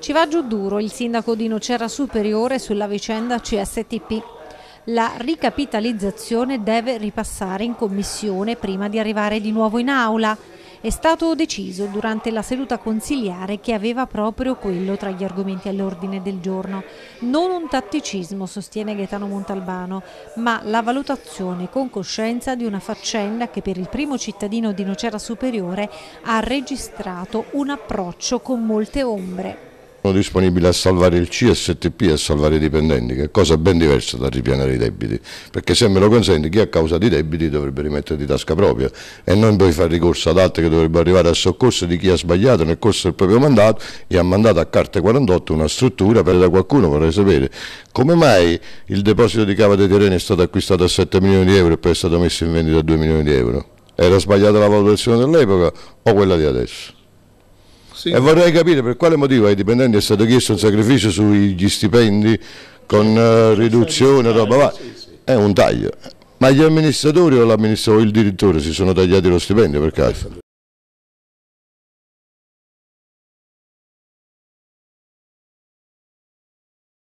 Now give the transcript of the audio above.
Ci va giù duro il sindaco di Nocera Superiore sulla vicenda CSTP. La ricapitalizzazione deve ripassare in commissione prima di arrivare di nuovo in aula. È stato deciso durante la seduta consiliare che aveva proprio quello tra gli argomenti all'ordine del giorno. Non un tatticismo, sostiene Gaetano Montalbano, ma la valutazione con coscienza di una faccenda che per il primo cittadino di Nocera Superiore ha registrato un approccio con molte ombre. Sono disponibile a salvare il CSTP e a salvare i dipendenti, che è cosa ben diversa da ripianare i debiti, perché se me lo consente chi a causa di debiti dovrebbe rimettere di tasca propria e non puoi fare ricorso ad altri che dovrebbero arrivare a soccorso di chi ha sbagliato nel corso del proprio mandato e ha mandato a carte 48 una struttura per da qualcuno, vorrei sapere come mai il deposito di cava dei terreni è stato acquistato a 7 milioni di euro e poi è stato messo in vendita a 2 milioni di euro? Era sbagliata la valutazione dell'epoca o quella di adesso? Sì. E vorrei capire per quale motivo ai dipendenti è stato chiesto un sacrificio sugli stipendi con eh, riduzione, roba, va. È un taglio. Ma gli amministratori o, o il direttore si sono tagliati lo stipendio per caso?